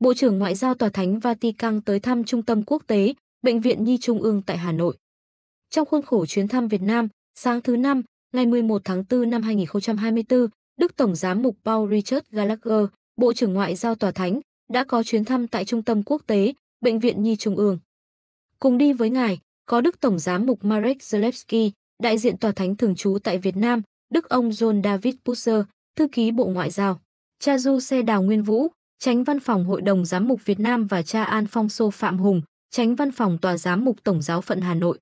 Bộ trưởng Ngoại giao Tòa Thánh Vatican tới thăm Trung tâm Quốc tế, Bệnh viện Nhi Trung ương tại Hà Nội. Trong khuôn khổ chuyến thăm Việt Nam, sáng thứ Năm, ngày 11 tháng 4 năm 2024, Đức Tổng giám mục Paul Richard Gallagher, Bộ trưởng Ngoại giao Tòa Thánh, đã có chuyến thăm tại Trung tâm Quốc tế, Bệnh viện Nhi Trung ương. Cùng đi với ngài, có Đức Tổng giám mục Marek Zalewski, đại diện Tòa Thánh thường trú tại Việt Nam, Đức ông John David Pusser, thư ký Bộ Ngoại giao, cha du xe đào Nguyên Vũ, Tránh Văn phòng Hội đồng Giám mục Việt Nam và cha An Phong Sô Phạm Hùng, Tránh Văn phòng Tòa Giám mục Tổng giáo phận Hà Nội.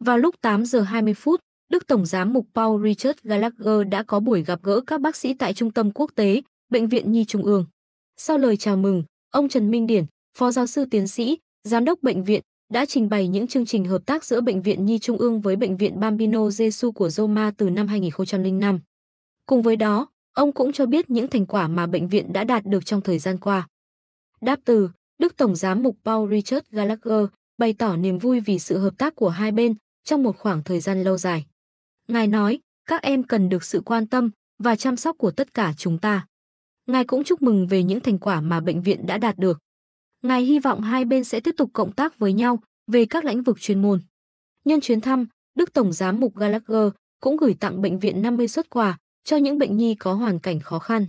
Vào lúc 8 giờ 20 phút, Đức Tổng giám mục Paul Richard Gallagher đã có buổi gặp gỡ các bác sĩ tại Trung tâm Quốc tế, Bệnh viện Nhi Trung ương. Sau lời chào mừng, ông Trần Minh Điển, Phó giáo sư tiến sĩ, giám đốc bệnh viện, đã trình bày những chương trình hợp tác giữa Bệnh viện Nhi Trung ương với Bệnh viện Bambino Gesù của Roma từ năm 2005. Cùng với đó, Ông cũng cho biết những thành quả mà bệnh viện đã đạt được trong thời gian qua. Đáp từ, Đức Tổng Giám mục Paul Richard Gallagher bày tỏ niềm vui vì sự hợp tác của hai bên trong một khoảng thời gian lâu dài. Ngài nói, các em cần được sự quan tâm và chăm sóc của tất cả chúng ta. Ngài cũng chúc mừng về những thành quả mà bệnh viện đã đạt được. Ngài hy vọng hai bên sẽ tiếp tục cộng tác với nhau về các lĩnh vực chuyên môn. Nhân chuyến thăm, Đức Tổng Giám mục Gallagher cũng gửi tặng bệnh viện 50 xuất quà cho những bệnh nhi có hoàn cảnh khó khăn.